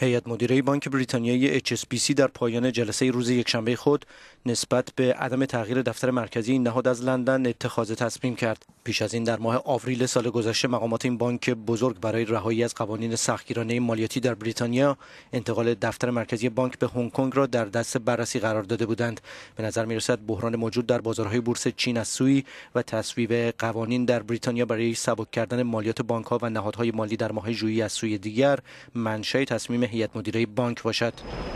هیئت مدیره بانک بریتانیای HSBC در پایان جلسه روز یکشنبه خود نسبت به عدم تغییر دفتر مرکزی این نهاد از لندن اتخاذ تصمیم کرد. پیش از این در ماه آوریل سال گذشته مقامات این بانک بزرگ برای رهایی از قوانین سختگیرانه مالیاتی در بریتانیا انتقال دفتر مرکزی بانک به هنگ کنگ را در دست بررسی قرار داده بودند به نظر میرسد بحران موجود در بازارهای بورس چین از سوی و تصویب قوانین در بریتانیا برای سبک کردن مالیات بانک ها و نهادهای مالی در ماه ژوئیه از سوی دیگر منشأ تصمیم هیئت مدیره بانک باشد